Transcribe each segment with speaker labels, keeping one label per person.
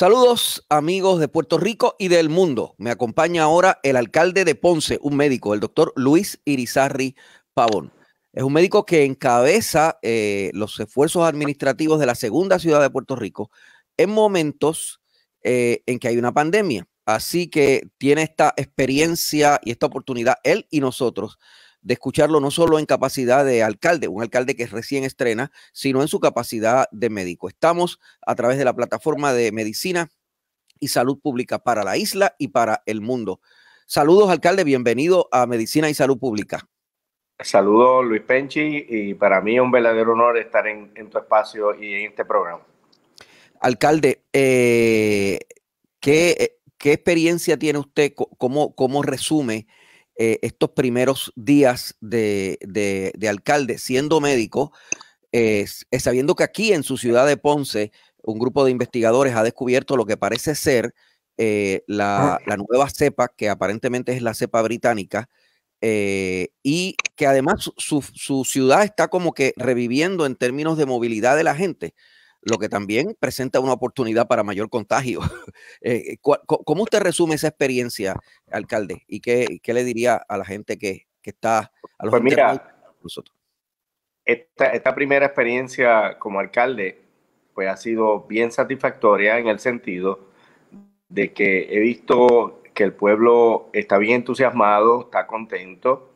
Speaker 1: Saludos amigos de Puerto Rico y del mundo. Me acompaña ahora el alcalde de Ponce, un médico, el doctor Luis Irizarri Pavón. Es un médico que encabeza eh, los esfuerzos administrativos de la segunda ciudad de Puerto Rico en momentos eh, en que hay una pandemia. Así que tiene esta experiencia y esta oportunidad él y nosotros de escucharlo no solo en capacidad de alcalde, un alcalde que recién estrena, sino en su capacidad de médico. Estamos a través de la plataforma de medicina y salud pública para la isla y para el mundo. Saludos, alcalde, bienvenido a Medicina y Salud Pública. Saludos, Luis Penchi, y para mí es un
Speaker 2: verdadero honor estar en, tu espacio y en este programa.
Speaker 1: Alcalde, eh, eh, ¿qué, experiencia tiene usted? ¿Cómo, cómo resume eh, estos primeros días de, alcalde siendo médico, eh, eh, sabiendo que aquí en su ciudad de Ponce, un grupo de investigadores ha descubierto lo que parece ser ah. la, nueva cepa, que aparentemente es la cepa británica, y que además su, su, ciudad está como que reviviendo en términos de movilidad de la gente lo que también presenta una oportunidad para mayor contagio. Eh, ¿Cómo usted resume esa experiencia, alcalde? ¿Y qué, le diría a la gente que, está a los pues mira, nosotros? Esta,
Speaker 2: primera experiencia como alcalde pues ha sido bien satisfactoria en el sentido de que he visto que el pueblo está bien entusiasmado, está contento.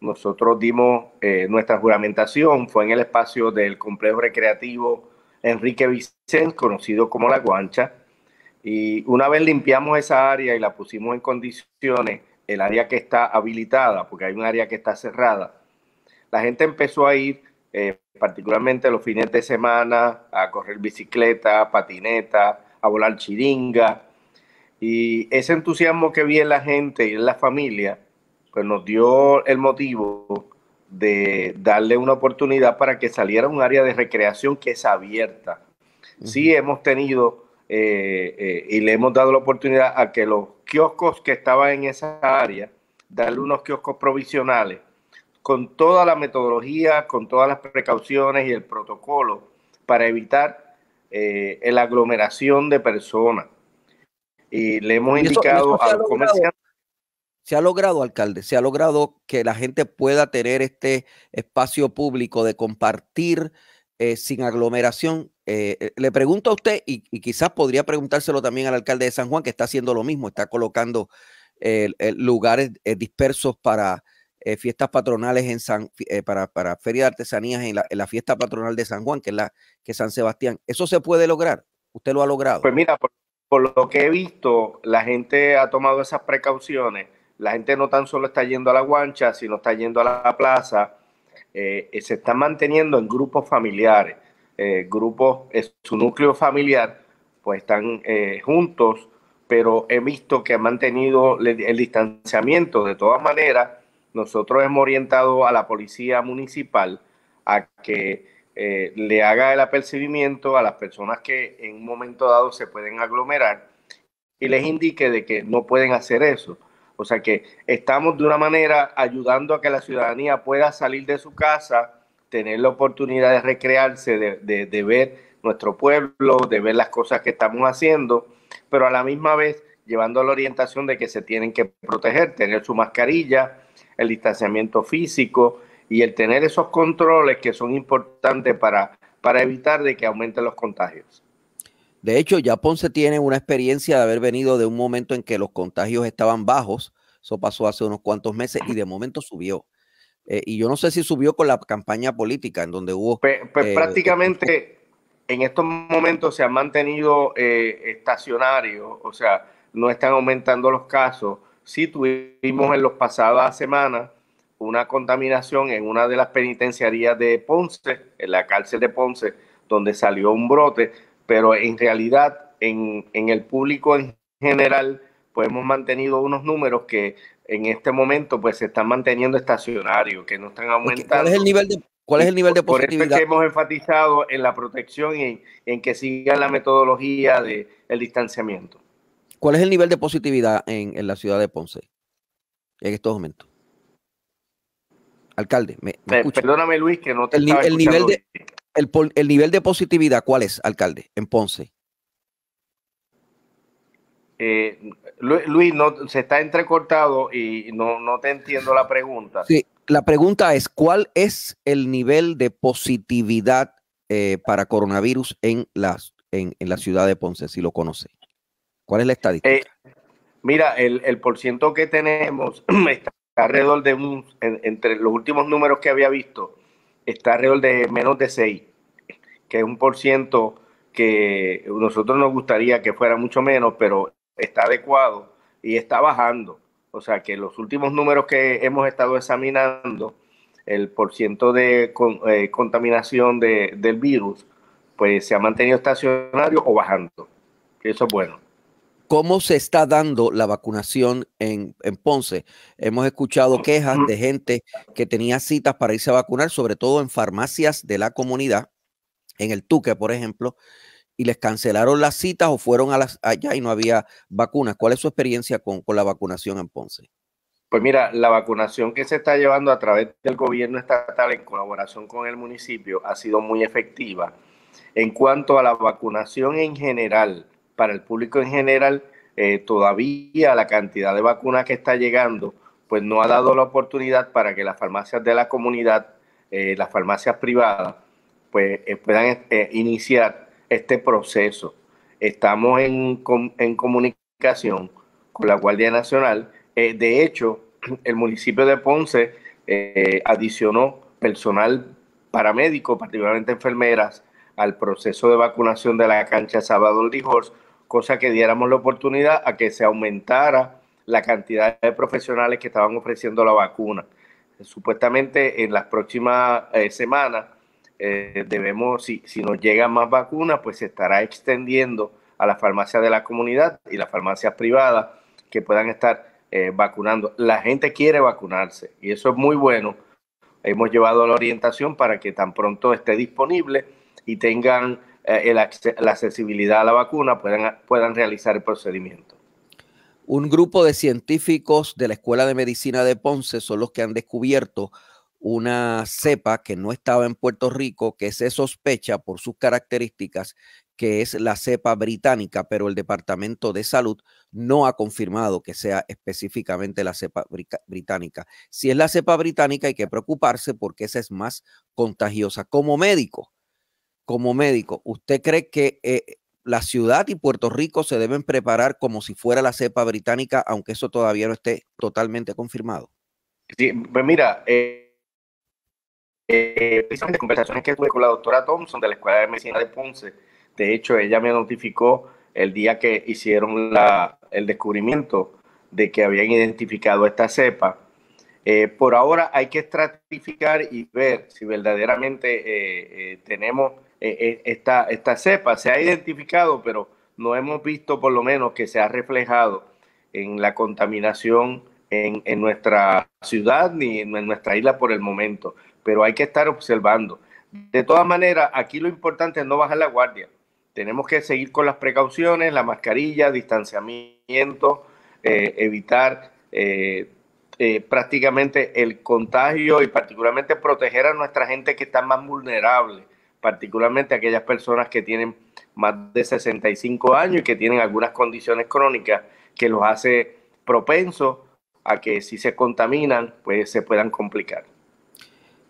Speaker 2: Nosotros dimos eh, nuestra juramentación, fue en el espacio del complejo recreativo Enrique vicente conocido como La Guancha. Y una vez limpiamos esa área y la pusimos en condiciones, el área que está habilitada, porque hay un área que está cerrada, la gente empezó a ir, eh, particularmente los fines de semana, a correr bicicleta, patineta, a volar chiringa. Y ese entusiasmo que vi en la gente y en la familia, pues nos dio el motivo de darle una oportunidad para que saliera un área de recreación que es abierta. Sí hemos tenido eh, eh, y le hemos dado la oportunidad a que los kioscos que estaban en esa área, darle unos kioscos provisionales con toda la metodología, con todas las precauciones y el protocolo para evitar eh, la aglomeración de personas. Y le hemos indicado a los comerciantes
Speaker 1: se ha logrado, alcalde, se ha logrado que la gente pueda tener este espacio público de compartir eh, sin aglomeración. Eh, eh, le pregunto a usted, y, quizás podría preguntárselo también al alcalde de San Juan, que está haciendo lo mismo, está colocando lugares dispersos para fiestas patronales en San, para, para Feria de Artesanías en la, fiesta patronal de San Juan, que es la que San Sebastián. ¿Eso se puede lograr? ¿Usted lo ha logrado? Pues mira,
Speaker 2: por lo que he visto, la gente ha tomado esas precauciones la gente no tan solo está yendo a la guancha, sino está yendo a la plaza, eh, eh, se están manteniendo en grupos familiares, eh, grupos, su núcleo familiar, pues están juntos, pero he visto que han mantenido el, distanciamiento. De todas maneras, nosotros hemos orientado a la policía municipal a que le haga el apercibimiento a las personas que en un momento dado se pueden aglomerar y les indique de que no pueden hacer eso. O sea que estamos de una manera ayudando a que la ciudadanía pueda salir de su casa, tener la oportunidad de recrearse, de, ver nuestro pueblo, de ver las cosas que estamos haciendo, pero a la misma vez llevando la orientación de que se tienen que proteger, tener su mascarilla, el distanciamiento físico y el tener esos controles que son importantes para, para evitar de que aumenten los contagios.
Speaker 1: De hecho, ya se tiene una experiencia de haber venido de un momento en que los contagios estaban bajos eso pasó hace unos cuantos meses y de momento subió. Eh, y yo no sé si subió con la campaña política, en donde hubo... Pues, eh, e, e, e prácticamente en estos
Speaker 2: momentos se han mantenido eh, estacionarios, o sea, no están aumentando los casos. Sí tuvimos en las pasadas semanas una contaminación en una de las penitenciarías de Ponce, en la cárcel de Ponce, donde salió un brote, pero en realidad en, en el público en general pues hemos mantenido unos números que en este momento pues se están manteniendo estacionarios, que no están aumentando. ¿Cuál es el nivel de, cuál es el nivel de positividad? Por eso que hemos enfatizado en la protección y en, que siga la metodología del distanciamiento.
Speaker 1: ¿Cuál es el nivel de positividad en, en, la ciudad de Ponce en estos momentos? Alcalde, me, perdóname
Speaker 2: Luis que no te el, el nivel
Speaker 1: el nivel de positividad, ¿cuál es, alcalde, en Ponce?
Speaker 2: Eh, Luis, no, se está entrecortado y no, te entiendo la pregunta. Sí,
Speaker 1: la pregunta es, ¿cuál es el nivel de positividad eh, para coronavirus en, las, en, la ciudad de Ponce, si lo conoce? ¿Cuál es la estadística? Eh,
Speaker 2: mira, el, el ciento que tenemos está alrededor de un, entre los últimos números que había visto, está alrededor de menos de 6, que es un por ciento que nosotros nos gustaría que fuera mucho menos, pero está adecuado y está bajando. O sea que los últimos números que hemos estado examinando, el porcentaje de eh, contaminación del virus, pues se ha mantenido estacionario o bajando. Eso
Speaker 1: es bueno. ¿Cómo se está dando la vacunación en, en, Ponce? Hemos escuchado quejas de gente que tenía citas para irse a vacunar, sobre todo en farmacias de la comunidad, en el Tuque, por ejemplo, y les cancelaron las citas o fueron a las, allá y no había vacunas. ¿Cuál es su experiencia con, la vacunación en Ponce?
Speaker 2: Pues mira, la vacunación que se está llevando a través del gobierno estatal en colaboración con el municipio ha sido muy efectiva. En cuanto a la vacunación en general, para el público en general, eh, todavía la cantidad de vacunas que está llegando, pues no ha dado la oportunidad para que las farmacias de la comunidad, eh, las farmacias privadas, pues eh, puedan iniciar este proceso. Estamos en, en comunicación con la Guardia Nacional. Eh, de hecho, el municipio de Ponce eh, adicionó personal paramédico, particularmente enfermeras, al proceso de vacunación de la cancha Sábado Lijors, cosa que diéramos la oportunidad a que se aumentara la cantidad de profesionales que estaban ofreciendo la vacuna. Supuestamente en las próximas eh, semanas eh, debemos, si, si nos llegan más vacunas, pues se estará extendiendo a las farmacias de la comunidad y las farmacias privadas que puedan estar eh, vacunando. La gente quiere vacunarse y eso es muy bueno. Hemos llevado la orientación para que tan pronto esté disponible y tengan eh, la accesibilidad a la vacuna, puedan, puedan realizar el procedimiento.
Speaker 1: Un grupo de científicos de la Escuela de Medicina de Ponce son los que han descubierto una cepa que no estaba en Puerto Rico, que se sospecha por sus características que es la cepa británica, pero el Departamento de Salud no ha confirmado que sea específicamente la cepa británica. Si es la cepa británica hay que preocuparse porque esa es más contagiosa. Como médico, como médico, ¿usted cree que eh, la ciudad y Puerto Rico se deben preparar como si fuera la cepa británica, aunque eso todavía no esté totalmente confirmado? Sí, pues mira, eh, eh,
Speaker 2: conversaciones que tuve con la doctora Thompson de la Escuela de Medicina de Ponce. De hecho, ella me notificó el día que hicieron el descubrimiento de que habían identificado esta cepa. Eh, por ahora hay que estratificar y ver si verdaderamente eh, eh, tenemos esta, cepa. Se ha identificado, pero no hemos visto por lo menos que se ha reflejado en la contaminación en, nuestra ciudad ni en nuestra isla por el momento pero hay que estar observando. De todas maneras, aquí lo importante es no bajar la guardia. Tenemos que seguir con las precauciones, la mascarilla, distanciamiento, eh, evitar eh, eh, prácticamente el contagio y particularmente proteger a nuestra gente que está más vulnerable, particularmente aquellas personas que tienen más de 65 años y que tienen algunas condiciones crónicas que los hace propensos a que si se contaminan, pues se puedan complicar.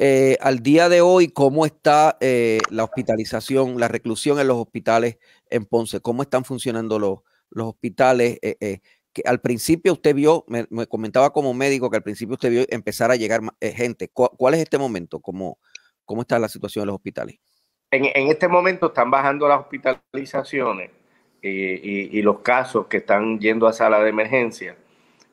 Speaker 1: Eh, al día de hoy, ¿cómo está eh, la hospitalización, la reclusión en los hospitales en Ponce? ¿Cómo están funcionando los, los hospitales? Eh, que al principio usted vio, me, comentaba como médico que al principio usted vio empezar a llegar gente. ¿Cuál, es este momento? ¿Cómo, ¿Cómo está la situación en los hospitales?
Speaker 2: En, este momento están bajando las hospitalizaciones y, y, los casos que están yendo a sala de emergencia.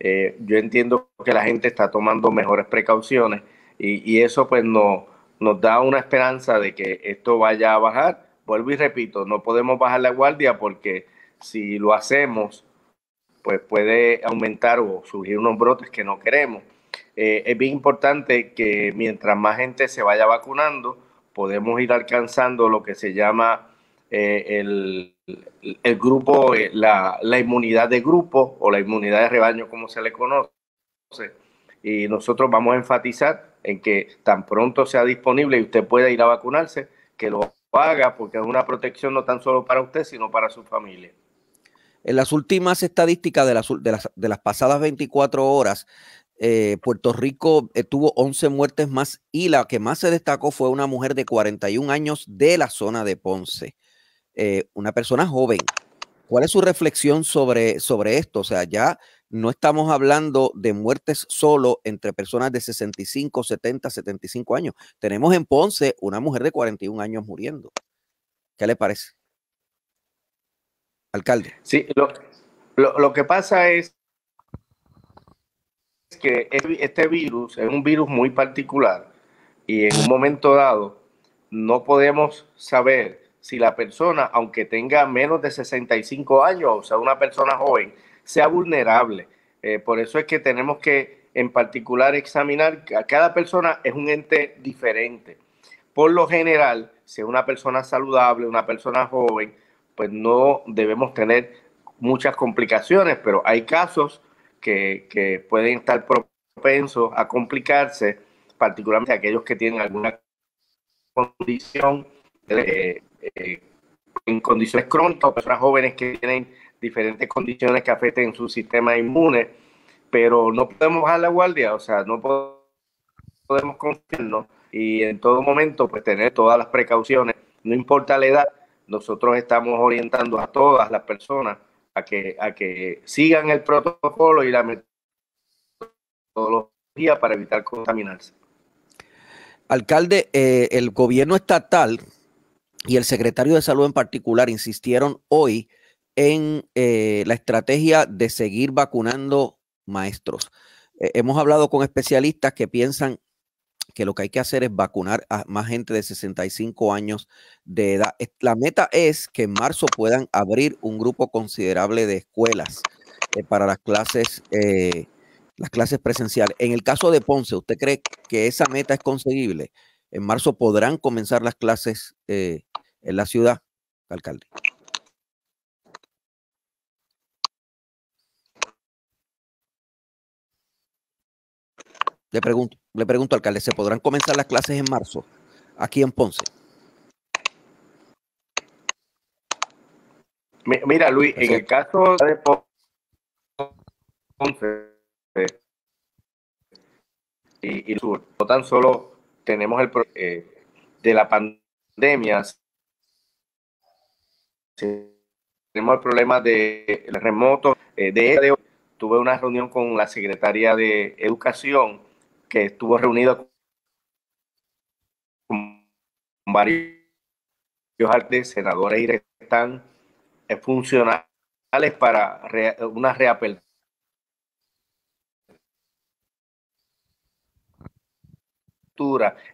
Speaker 2: yo entiendo que la gente está tomando mejores precauciones y, eso pues no, nos da una esperanza de que esto vaya a bajar. Vuelvo y repito, no podemos bajar la guardia porque si lo hacemos, pues puede aumentar o surgir unos brotes que no queremos. Eh, es bien importante que mientras más gente se vaya vacunando, podemos ir alcanzando lo que se llama eh, el, grupo, eh, la, la, inmunidad de grupo o la inmunidad de rebaño, como se le conoce. Y nosotros vamos a enfatizar en que tan pronto sea disponible y usted pueda ir a vacunarse, que lo haga, porque es una protección no tan solo para usted, sino para su familia.
Speaker 1: En las últimas estadísticas de las, de las, pasadas 24 horas, eh, Puerto Rico eh, tuvo 11 muertes más y la que más se destacó fue una mujer de 41 años de la zona de Ponce, eh, una persona joven. ¿Cuál es su reflexión sobre, sobre esto? O sea, ya no estamos hablando de muertes solo entre personas de 65, 70, 75 años. Tenemos en Ponce una mujer de 41 años muriendo. ¿Qué le parece? Alcalde. Sí, lo, lo que pasa es que este,
Speaker 2: este virus es un virus muy particular y en un momento dado no podemos saber si la persona, aunque tenga menos de 65 años, o sea, una persona joven, sea vulnerable. Eh, por eso es que tenemos que en particular examinar a cada persona es un ente diferente. Por lo general, si es una persona saludable, una persona joven, pues no debemos tener muchas complicaciones, pero hay casos que, que pueden estar propensos a complicarse, particularmente aquellos que tienen alguna condición, eh, eh, en condiciones crónicas, personas jóvenes que tienen diferentes condiciones que afecten su sistema inmune, pero no podemos bajar la guardia, o sea, no podemos confiarnos y en todo momento pues tener todas las precauciones, no importa la edad, nosotros estamos orientando a todas las personas a que, a que sigan el protocolo y la metodología para evitar contaminarse.
Speaker 1: Alcalde, eh, el gobierno estatal y el secretario de salud en particular insistieron hoy en eh, la estrategia de seguir vacunando maestros. Eh, hemos hablado con especialistas que piensan que lo que hay que hacer es vacunar a más gente de 65 años de edad. La meta es que en marzo puedan abrir un grupo considerable de escuelas eh, para las clases, las clases presenciales. En el caso de Ponce, ¿usted cree que esa meta es conseguible? En marzo podrán comenzar las clases en la ciudad, alcalde. Le pregunto, le pregunto, alcalde, ¿se podrán comenzar las clases en marzo aquí en Ponce?
Speaker 2: Mira, Luis, en el caso de Ponce eh, y, sur, no tan solo tenemos el eh, de la pandemia, tenemos el problema de remoto. Eh, de, hecho, tuve una reunión con la secretaria de Educación que estuvo reunido con varios senadores y están eh, funcionales para una reapertura.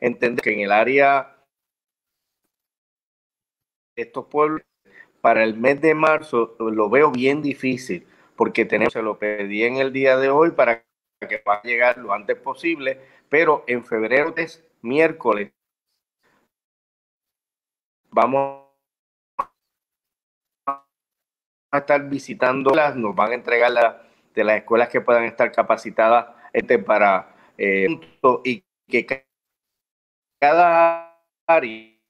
Speaker 2: Entender que en el área de estos pueblos, para el mes de marzo, lo veo bien difícil, porque tenemos, se lo pedí en el día de hoy para que va a llegar lo antes posible, pero en febrero es miércoles. Vamos a estar las nos van a entregar la, de las escuelas que puedan estar capacitadas este, para eh, y que cada área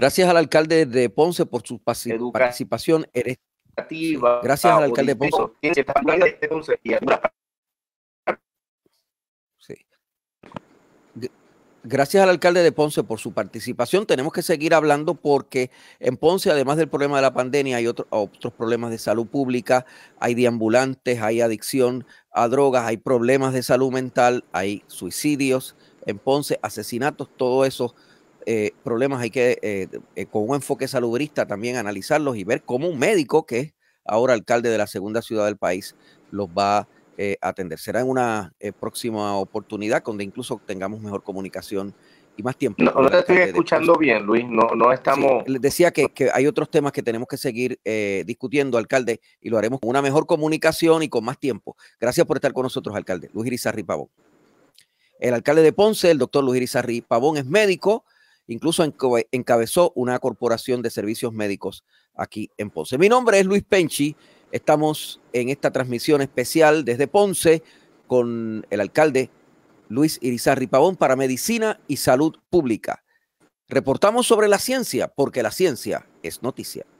Speaker 1: Gracias al alcalde de Ponce por su participación.
Speaker 2: Gracias al alcalde de Ponce. Este
Speaker 1: gracias al alcalde de Ponce por su participación. Tenemos que seguir hablando porque en Ponce, además del problema de la pandemia, hay otros problemas de salud pública, hay deambulantes, hay adicción a drogas, hay problemas de salud mental, hay suicidios en Ponce, asesinatos, todo eso eh, problemas hay que, eh, con un enfoque salubrista, también analizarlos y ver cómo un médico, que es ahora alcalde de la segunda ciudad del país, los va eh, a atender. Será en una próxima oportunidad donde incluso tengamos mejor comunicación y más tiempo. No, te estoy escuchando bien, Luis. No, no estamos. les decía que, que, hay otros temas que tenemos que seguir discutiendo, alcalde, y lo haremos con una mejor comunicación y con más tiempo. Gracias por estar con nosotros, alcalde. Luis Irizarri Pavón. El alcalde de Ponce, el doctor Luis Irizarri Pavón, es médico, Incluso encabezó una corporación de servicios médicos aquí en Ponce. Mi nombre es Luis Penchi. Estamos en esta transmisión especial desde Ponce con el alcalde Luis Irizarri Pavón para Medicina y Salud Pública. Reportamos sobre la ciencia porque la ciencia es noticia.